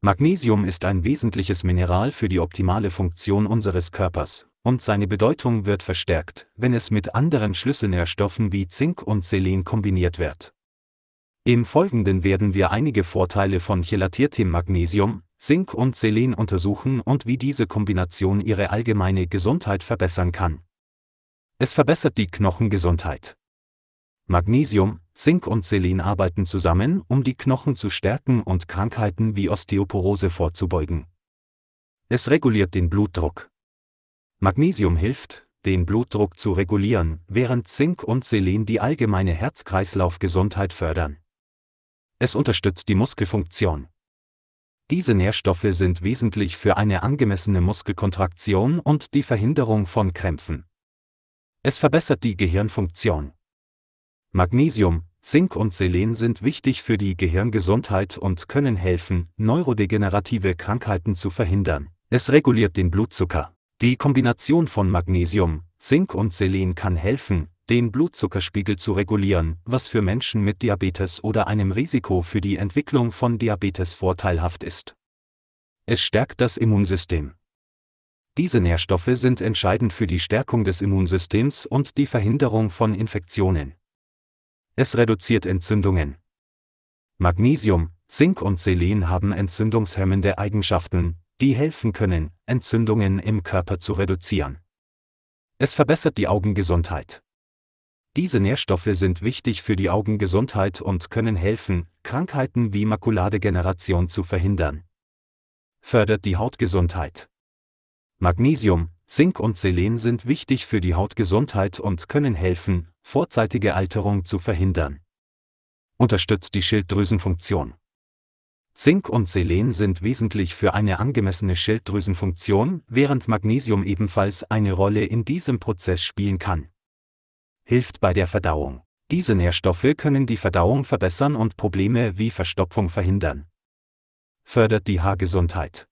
Magnesium ist ein wesentliches Mineral für die optimale Funktion unseres Körpers, und seine Bedeutung wird verstärkt, wenn es mit anderen Schlüsselnährstoffen wie Zink und Selen kombiniert wird. Im Folgenden werden wir einige Vorteile von chelatiertem Magnesium, Zink und Selen untersuchen und wie diese Kombination Ihre allgemeine Gesundheit verbessern kann. Es verbessert die Knochengesundheit. Magnesium, Zink und Selen arbeiten zusammen, um die Knochen zu stärken und Krankheiten wie Osteoporose vorzubeugen. Es reguliert den Blutdruck. Magnesium hilft, den Blutdruck zu regulieren, während Zink und Selen die allgemeine Herz-Kreislauf-Gesundheit fördern. Es unterstützt die Muskelfunktion. Diese Nährstoffe sind wesentlich für eine angemessene Muskelkontraktion und die Verhinderung von Krämpfen. Es verbessert die Gehirnfunktion. Magnesium, Zink und Selen sind wichtig für die Gehirngesundheit und können helfen, neurodegenerative Krankheiten zu verhindern. Es reguliert den Blutzucker. Die Kombination von Magnesium, Zink und Selen kann helfen, den Blutzuckerspiegel zu regulieren, was für Menschen mit Diabetes oder einem Risiko für die Entwicklung von Diabetes vorteilhaft ist. Es stärkt das Immunsystem. Diese Nährstoffe sind entscheidend für die Stärkung des Immunsystems und die Verhinderung von Infektionen es reduziert Entzündungen. Magnesium, Zink und Selen haben entzündungshemmende Eigenschaften, die helfen können, Entzündungen im Körper zu reduzieren. Es verbessert die Augengesundheit. Diese Nährstoffe sind wichtig für die Augengesundheit und können helfen, Krankheiten wie Makuladegeneration zu verhindern. Fördert die Hautgesundheit. Magnesium, Zink und Selen sind wichtig für die Hautgesundheit und können helfen, vorzeitige Alterung zu verhindern. Unterstützt die Schilddrüsenfunktion. Zink und Selen sind wesentlich für eine angemessene Schilddrüsenfunktion, während Magnesium ebenfalls eine Rolle in diesem Prozess spielen kann. Hilft bei der Verdauung. Diese Nährstoffe können die Verdauung verbessern und Probleme wie Verstopfung verhindern. Fördert die Haargesundheit.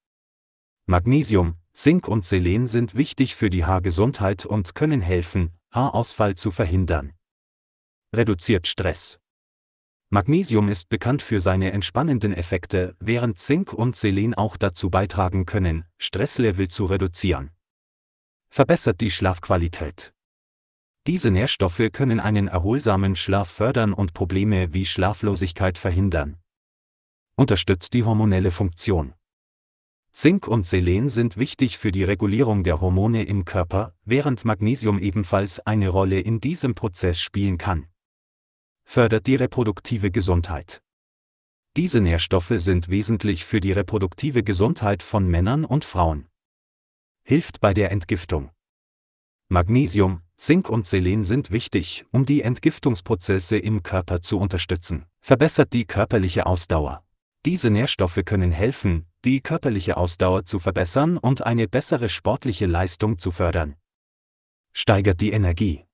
Magnesium, Zink und Selen sind wichtig für die Haargesundheit und können helfen, Haarausfall zu verhindern. Reduziert Stress. Magnesium ist bekannt für seine entspannenden Effekte, während Zink und Selen auch dazu beitragen können, Stresslevel zu reduzieren. Verbessert die Schlafqualität. Diese Nährstoffe können einen erholsamen Schlaf fördern und Probleme wie Schlaflosigkeit verhindern. Unterstützt die hormonelle Funktion. Zink und Selen sind wichtig für die Regulierung der Hormone im Körper, während Magnesium ebenfalls eine Rolle in diesem Prozess spielen kann. Fördert die reproduktive Gesundheit. Diese Nährstoffe sind wesentlich für die reproduktive Gesundheit von Männern und Frauen. Hilft bei der Entgiftung. Magnesium, Zink und Selen sind wichtig, um die Entgiftungsprozesse im Körper zu unterstützen. Verbessert die körperliche Ausdauer. Diese Nährstoffe können helfen, die körperliche Ausdauer zu verbessern und eine bessere sportliche Leistung zu fördern. Steigert die Energie.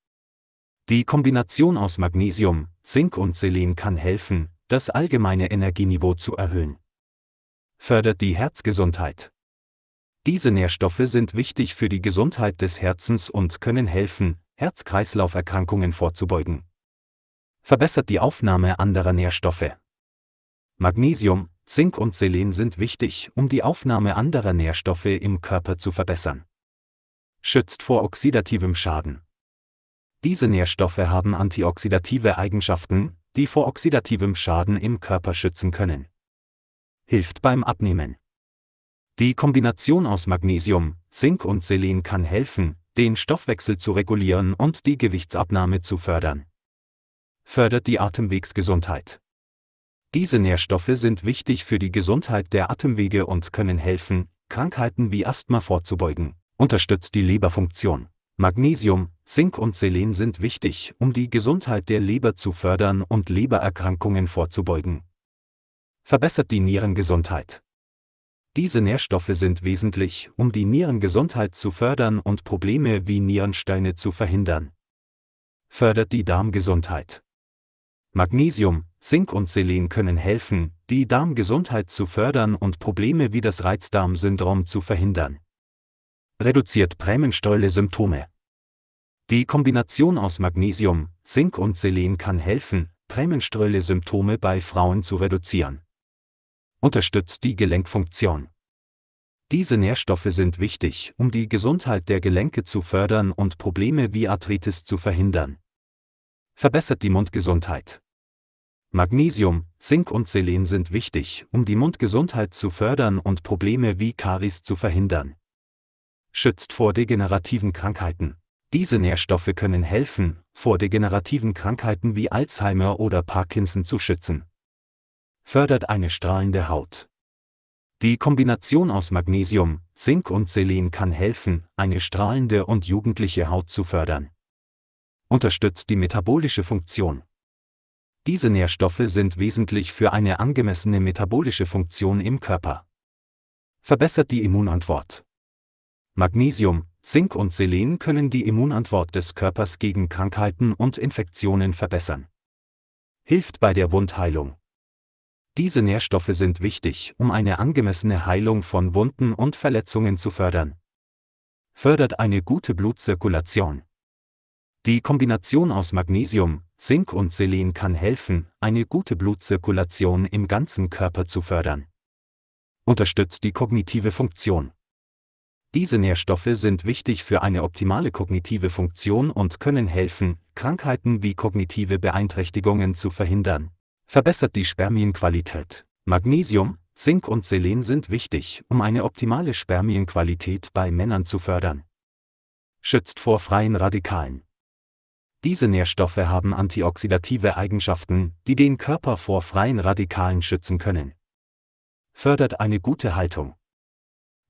Die Kombination aus Magnesium, Zink und Selen kann helfen, das allgemeine Energieniveau zu erhöhen. Fördert die Herzgesundheit. Diese Nährstoffe sind wichtig für die Gesundheit des Herzens und können helfen, Herz-Kreislauf-Erkrankungen vorzubeugen. Verbessert die Aufnahme anderer Nährstoffe. Magnesium, Zink und Selen sind wichtig, um die Aufnahme anderer Nährstoffe im Körper zu verbessern. Schützt vor oxidativem Schaden. Diese Nährstoffe haben antioxidative Eigenschaften, die vor oxidativem Schaden im Körper schützen können. Hilft beim Abnehmen. Die Kombination aus Magnesium, Zink und Selen kann helfen, den Stoffwechsel zu regulieren und die Gewichtsabnahme zu fördern. Fördert die Atemwegsgesundheit. Diese Nährstoffe sind wichtig für die Gesundheit der Atemwege und können helfen, Krankheiten wie Asthma vorzubeugen, unterstützt die Leberfunktion. Magnesium, Zink und Selen sind wichtig, um die Gesundheit der Leber zu fördern und Lebererkrankungen vorzubeugen. Verbessert die Nierengesundheit. Diese Nährstoffe sind wesentlich, um die Nierengesundheit zu fördern und Probleme wie Nierensteine zu verhindern. Fördert die Darmgesundheit. Magnesium, Zink und Selen können helfen, die Darmgesundheit zu fördern und Probleme wie das Reizdarmsyndrom zu verhindern. Reduziert Prämenstäule-Symptome. Die Kombination aus Magnesium, Zink und Selen kann helfen, Prämenstäule-Symptome bei Frauen zu reduzieren. Unterstützt die Gelenkfunktion. Diese Nährstoffe sind wichtig, um die Gesundheit der Gelenke zu fördern und Probleme wie Arthritis zu verhindern. Verbessert die Mundgesundheit. Magnesium, Zink und Selen sind wichtig, um die Mundgesundheit zu fördern und Probleme wie Karies zu verhindern. Schützt vor degenerativen Krankheiten. Diese Nährstoffe können helfen, vor degenerativen Krankheiten wie Alzheimer oder Parkinson zu schützen. Fördert eine strahlende Haut. Die Kombination aus Magnesium, Zink und Selen kann helfen, eine strahlende und jugendliche Haut zu fördern. Unterstützt die metabolische Funktion. Diese Nährstoffe sind wesentlich für eine angemessene metabolische Funktion im Körper. Verbessert die Immunantwort. Magnesium, Zink und Selen können die Immunantwort des Körpers gegen Krankheiten und Infektionen verbessern. Hilft bei der Wundheilung. Diese Nährstoffe sind wichtig, um eine angemessene Heilung von Wunden und Verletzungen zu fördern. Fördert eine gute Blutzirkulation. Die Kombination aus Magnesium, Zink und Selen kann helfen, eine gute Blutzirkulation im ganzen Körper zu fördern. Unterstützt die kognitive Funktion. Diese Nährstoffe sind wichtig für eine optimale kognitive Funktion und können helfen, Krankheiten wie kognitive Beeinträchtigungen zu verhindern. Verbessert die Spermienqualität. Magnesium, Zink und Selen sind wichtig, um eine optimale Spermienqualität bei Männern zu fördern. Schützt vor freien Radikalen. Diese Nährstoffe haben antioxidative Eigenschaften, die den Körper vor freien Radikalen schützen können. Fördert eine gute Haltung.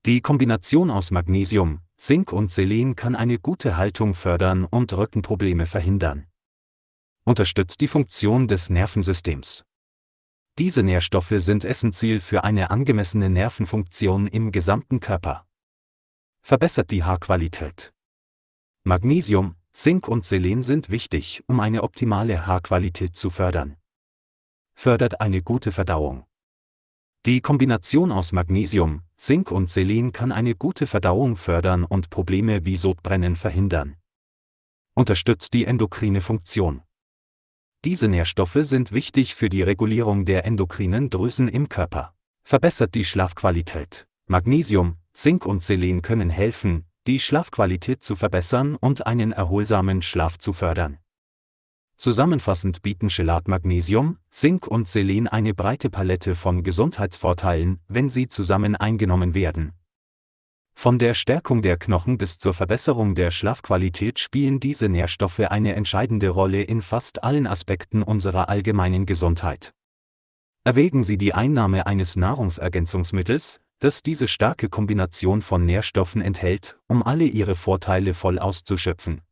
Die Kombination aus Magnesium, Zink und Selen kann eine gute Haltung fördern und Rückenprobleme verhindern. Unterstützt die Funktion des Nervensystems. Diese Nährstoffe sind essentiell für eine angemessene Nervenfunktion im gesamten Körper. Verbessert die Haarqualität. Magnesium, Zink und Selen sind wichtig, um eine optimale Haarqualität zu fördern. Fördert eine gute Verdauung. Die Kombination aus Magnesium, Zink und Selen kann eine gute Verdauung fördern und Probleme wie Sodbrennen verhindern. Unterstützt die endokrine Funktion. Diese Nährstoffe sind wichtig für die Regulierung der endokrinen Drüsen im Körper. Verbessert die Schlafqualität. Magnesium, Zink und Selen können helfen, die Schlafqualität zu verbessern und einen erholsamen Schlaf zu fördern. Zusammenfassend bieten Chelat Magnesium, Zink und Selen eine breite Palette von Gesundheitsvorteilen, wenn sie zusammen eingenommen werden. Von der Stärkung der Knochen bis zur Verbesserung der Schlafqualität spielen diese Nährstoffe eine entscheidende Rolle in fast allen Aspekten unserer allgemeinen Gesundheit. Erwägen Sie die Einnahme eines Nahrungsergänzungsmittels, das diese starke Kombination von Nährstoffen enthält, um alle ihre Vorteile voll auszuschöpfen